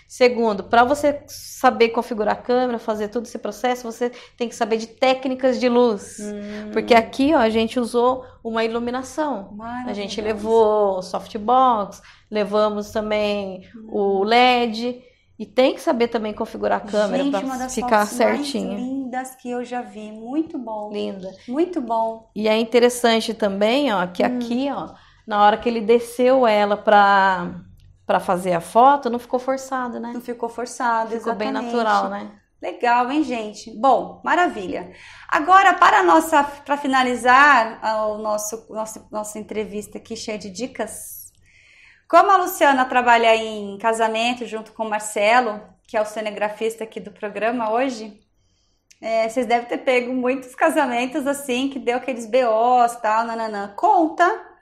Segundo, para você saber configurar a câmera, fazer todo esse processo, você tem que saber de técnicas de luz. Hum. Porque aqui ó, a gente usou uma iluminação. A gente levou softbox, levamos também hum. o LED. E tem que saber também configurar a câmera para ficar certinho. lindas que eu já vi, muito bom. Linda. Muito bom. E é interessante também, ó, que hum. aqui, ó, na hora que ele desceu ela para para fazer a foto, não ficou forçado, né? Não ficou forçado, ficou exatamente. bem natural, né? Legal, hein, gente? Bom, maravilha. Agora, para nossa, para finalizar o nosso, nossa nossa entrevista aqui cheia de dicas, como a Luciana trabalha em casamento junto com o Marcelo, que é o cinegrafista aqui do programa hoje, é, vocês devem ter pego muitos casamentos assim que deu aqueles BOs, tal, nananã. Conta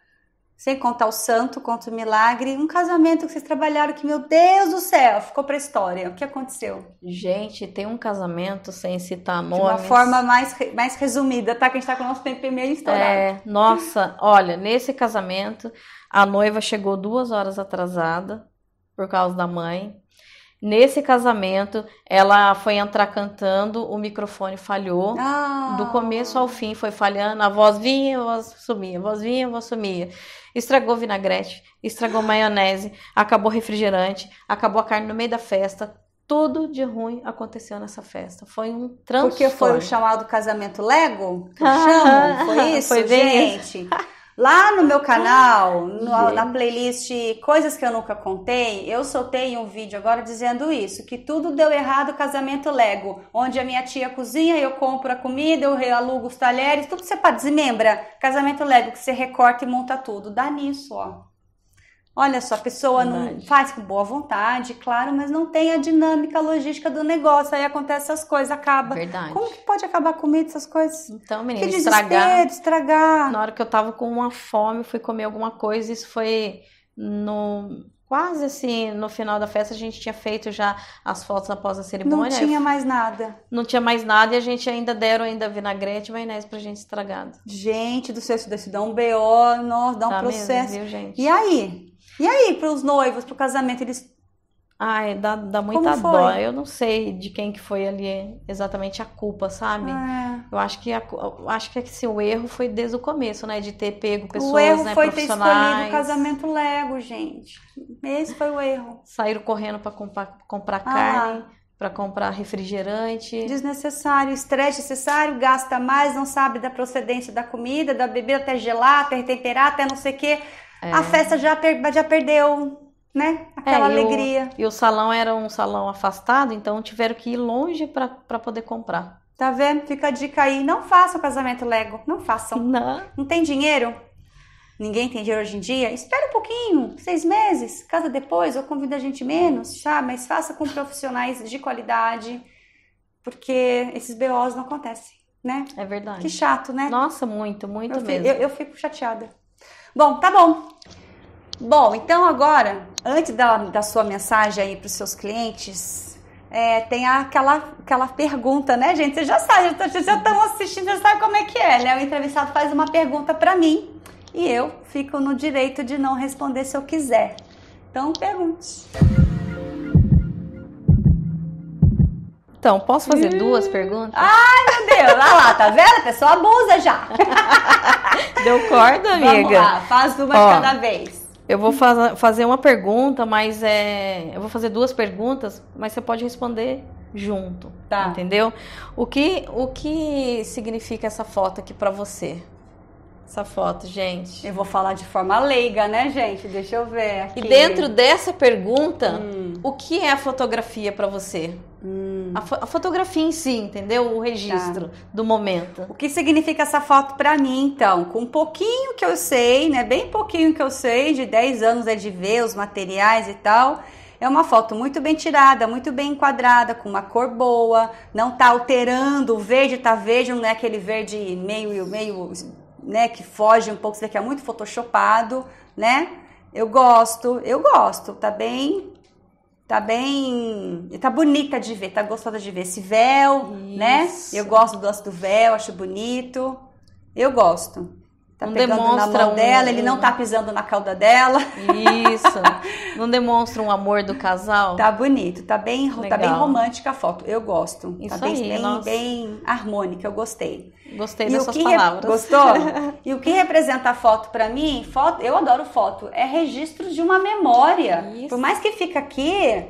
sem contar o santo, conta o milagre, um casamento que vocês trabalharam que, meu Deus do céu, ficou pra história. O que aconteceu? Gente, tem um casamento sem citar nomes. De uma forma mais, mais resumida, tá? Que a gente tá com o nosso tempo meio estourado. É, nossa, olha, nesse casamento, a noiva chegou duas horas atrasada por causa da mãe. Nesse casamento, ela foi entrar cantando, o microfone falhou. Ah. Do começo ao fim foi falhando, a voz vinha, a voz sumia, a voz vinha, a voz sumia. Estragou vinagrete, estragou maionese, acabou refrigerante, acabou a carne no meio da festa. Tudo de ruim aconteceu nessa festa. Foi um transtorno. Porque foi o chamado casamento Lego? Que eu chamo? Foi isso, foi gente? Isso. Lá no meu canal, no, na playlist Coisas que eu nunca contei, eu soltei um vídeo agora dizendo isso, que tudo deu errado casamento Lego, onde a minha tia cozinha, eu compro a comida, eu realugo os talheres, tudo você para desmembra, casamento Lego que você recorta e monta tudo, dá nisso, ó. Olha só, a pessoa Verdade. não faz com boa vontade, claro, mas não tem a dinâmica a logística do negócio. Aí acontece essas coisas, acaba. Verdade. Como que pode acabar comida, essas coisas? Então, menina, que estragar. Estragar. Na hora que eu tava com uma fome, fui comer alguma coisa, isso foi no quase assim, no final da festa a gente tinha feito já as fotos após a cerimônia. Não tinha mais nada. Não tinha mais nada e a gente ainda deram ainda vinagrete e maionese pra gente estragada. Gente do céu, isso desse dá um BO, nossa, dá um tá processo. Mesmo, viu, gente? E aí? E aí, pros noivos, pro casamento, eles Ai, dá, dá muita dó. Eu não sei de quem que foi ali exatamente a culpa, sabe? É. Eu acho que a, eu acho que é esse, assim, o erro foi desde o começo, né? De ter pego pessoas, o erro né, foi ter escolhido o casamento Lego, gente. Esse foi o erro. Saíram correndo para comprar, comprar ah. carne, para comprar refrigerante. Desnecessário, estresse necessário, gasta mais, não sabe da procedência da comida, da bebida, até gelar, até temperar, até não sei o quê. É. A festa já, per, já perdeu né? É, Aquela é, alegria. O, e o salão era um salão afastado, então tiveram que ir longe para poder comprar. Tá vendo? Fica a dica aí. Não façam casamento Lego. Não façam. Não. Não tem dinheiro? Ninguém tem dinheiro hoje em dia? Espera um pouquinho, seis meses, casa depois, ou convida a gente menos, tá? Mas faça com profissionais de qualidade, porque esses BOs não acontecem, né? É verdade. Que chato, né? Nossa, muito, muito eu mesmo. eu, eu fico chateada. Bom, tá bom. Bom, então agora, antes da, da sua mensagem aí para os seus clientes, é, tem aquela, aquela pergunta, né, gente? Você já sabe, vocês já estão assistindo, já sabe como é que é, né? O entrevistado faz uma pergunta para mim e eu fico no direito de não responder se eu quiser. Então, pergunte. Então, posso fazer duas perguntas? Ai, meu Deus! Olha ah lá, tá vendo? A pessoa abusa já. Deu corda, amiga. Vamos lá, faz uma Ó, de cada vez. Eu vou fazer uma pergunta, mas é, eu vou fazer duas perguntas, mas você pode responder junto, tá. entendeu? O que o que significa essa foto aqui para você? Essa foto, gente. Eu vou falar de forma leiga, né, gente? Deixa eu ver aqui. E dentro dessa pergunta, hum. o que é a fotografia para você? Hum. A, fo a, fotografia em si, entendeu? O registro tá. do momento. O que significa essa foto para mim, então? Com um pouquinho que eu sei, né? Bem pouquinho que eu sei, de 10 anos é de ver os materiais e tal. É uma foto muito bem tirada, muito bem enquadrada, com uma cor boa, não tá alterando, o verde tá verde, não é aquele verde meio, e meio, né, que foge um pouco, isso daqui é muito photoshopado, né? Eu gosto, eu gosto, tá bem tá bem. tá bonita de ver, tá gostosa de ver. Esse véu, né? Isso. né? Eu gosto do do véu, acho bonito. Eu gosto tá não pegando demonstra na mão dela, ele não tá pisando na cauda dela. Isso. não demonstra um amor do casal. Tá bonito, tá bem, Legal. tá bem romântica a foto. Eu gosto. Tá Isso tá bem, aí, bem, bem harmônica, eu gostei. Gostei e dessas palavras. Re... Gostou? e o que representa a foto para mim? Foto, eu adoro foto. É registro de uma memória. Isso. Por mais que fica aqui,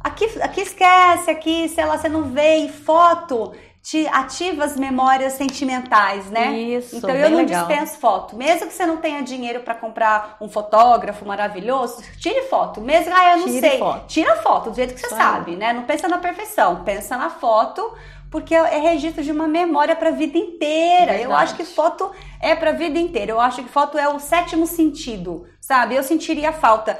aqui, aqui esquece, aqui, sei lá, você não vê, e foto te ativa as memórias sentimentais, né? Isso. Então eu não legal. dispenso foto. Mesmo que você não tenha dinheiro para comprar um fotógrafo maravilhoso, tire foto. Mesmo ah, eu não tire sei. Foto. Tira foto do jeito que você sabe, né? Não pensa na perfeição, pensa na foto porque é, é registro de uma memória para a vida inteira. Verdade. Eu acho que foto é para a vida inteira. Eu acho que foto é o sétimo sentido, sabe? Eu sentiria falta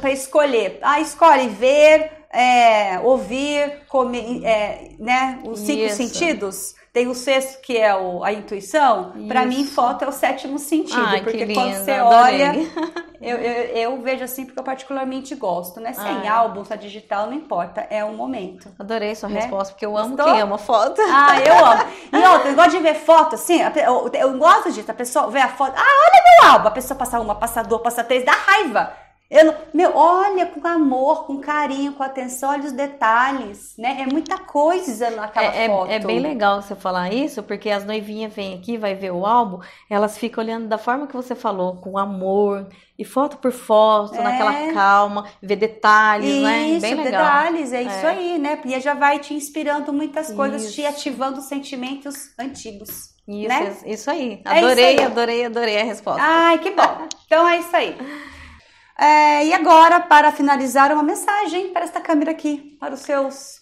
para escolher. Ah, escolhe ver, é, ouvir, comer, é, né? Os cinco Isso. sentidos. Tem o sexto que é o, a intuição. Para mim, foto é o sétimo sentido, Ai, porque lindo, quando você adorei. olha, eu, eu, eu, vejo assim porque eu particularmente gosto, né? Sem álbum, tá digital, não importa, é o momento. Adorei sua né? resposta, porque eu amo Estou... quem ama foto. Ah, eu amo. E outra, eu gosto de ver foto, assim, eu, eu gosto disso, a pessoa vê a foto, ah, olha meu álbum, a pessoa passa uma, passa duas, passa três, dá raiva. Eu, meu, olha com amor, com carinho, com atenção, olha os detalhes, né? É muita coisa naquela é, é foto. É, é bem legal você falar isso, porque as noivinhas vêm aqui, vai ver o álbum, elas ficam olhando da forma que você falou, com amor, e foto por foto, é. naquela calma, ver detalhes, né? É isso, né? Bem legal. detalhes, é, é isso aí, né? Porque já vai te inspirando muitas coisas, isso. te ativando sentimentos antigos. Isso, né? isso aí. Adorei, é isso aí. adorei, adorei a resposta. Ai, que bom. Então é isso aí. É, e agora, para finalizar, uma mensagem para esta câmera aqui, para os seus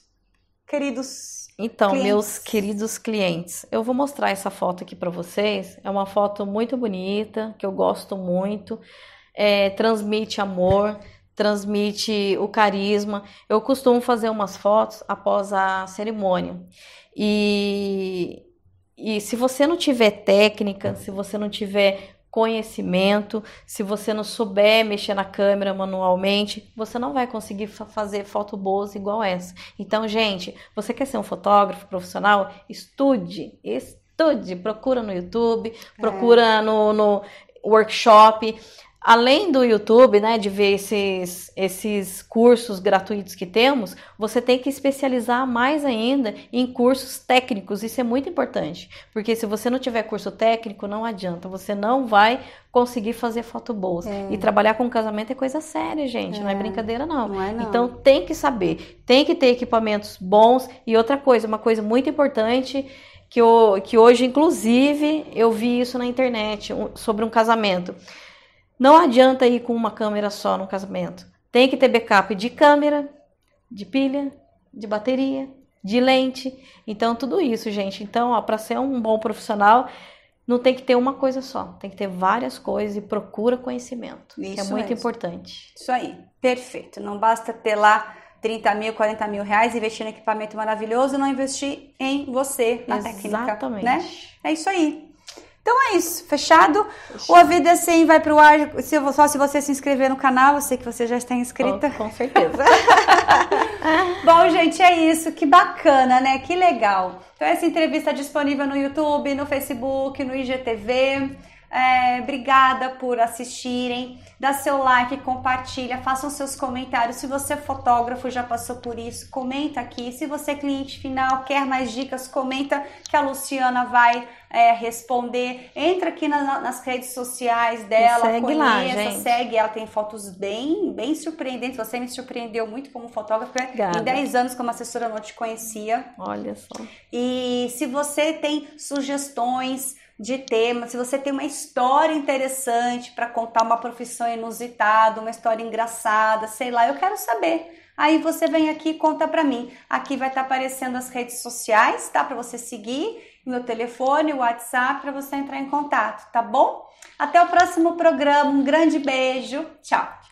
queridos. Então, clientes. meus queridos clientes, eu vou mostrar essa foto aqui para vocês. É uma foto muito bonita, que eu gosto muito. É, transmite amor, transmite o carisma. Eu costumo fazer umas fotos após a cerimônia. E, e se você não tiver técnica, se você não tiver conhecimento. Se você não souber mexer na câmera manualmente, você não vai conseguir fazer foto boas igual essa. Então, gente, você quer ser um fotógrafo profissional? Estude, estude. Procura no YouTube, é. procura é. no, no workshop além do YouTube, né, de ver esses, esses cursos gratuitos que temos, você tem que especializar mais ainda em cursos técnicos. Isso é muito importante, porque se você não tiver curso técnico, não adianta, você não vai conseguir fazer foto boas. É. E trabalhar com casamento é coisa séria, gente, é. não é brincadeira não. Não, é, não. Então tem que saber, tem que ter equipamentos bons e outra coisa, uma coisa muito importante, que, eu, que hoje, inclusive, eu vi isso na internet um, sobre um casamento. Não adianta ir com uma câmera só no casamento. Tem que ter backup de câmera, de pilha, de bateria, de lente. Então, tudo isso, gente. Então, para ser um bom profissional, não tem que ter uma coisa só. Tem que ter várias coisas e procura conhecimento. Isso que é muito importante. Isso aí. Perfeito. Não basta ter lá 30 mil, 40 mil reais, investir em equipamento maravilhoso e não investir em você, na né? Exatamente. técnica. Exatamente. Né? É isso aí. Então é isso, fechado? Fechado. O A Vida é Sem vai pro ar se, só se você se inscrever no canal. Eu sei que você já está inscrita. Oh, com certeza. Bom, gente, é isso. Que bacana, né? Que legal. Então essa entrevista é disponível no YouTube, no Facebook, no IGTV. É, obrigada por assistirem. Dá seu like, compartilha, façam seus comentários. Se você é fotógrafo, já passou por isso, comenta aqui. Se você é cliente final, quer mais dicas, comenta que a Luciana vai é, responder. Entra aqui na, nas redes sociais dela, segue conheça, lá, gente. segue. Ela tem fotos bem, bem surpreendentes. Você me surpreendeu muito como fotógrafa. Obrigada. Em 10 anos como assessora não te conhecia. Olha só. E se você tem sugestões, de temas, se você tem uma história interessante para contar, uma profissão inusitada, uma história engraçada, sei lá, eu quero saber. Aí você vem aqui e conta para mim. Aqui vai estar tá aparecendo as redes sociais, tá? Para você seguir, meu telefone, o WhatsApp, para você entrar em contato, tá bom? Até o próximo programa, um grande beijo, tchau!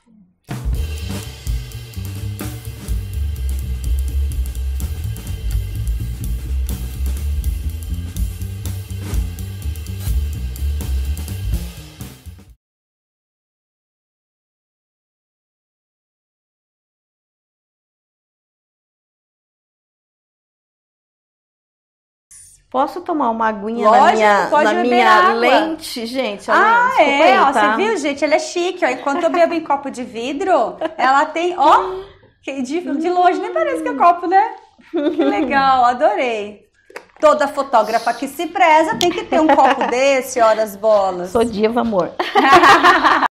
Posso tomar uma aguinha Lógico, na minha, pode na minha água. lente, gente? ah, lente. é, aí, ó, tá? você viu, gente? Ela é chique, ó. Enquanto eu bebo em copo de vidro, ela tem, ó, de, de longe nem parece que é copo, né? Que legal, adorei. Toda fotógrafa que se preza tem que ter um copo desse, horas bolas. Sou diva, amor.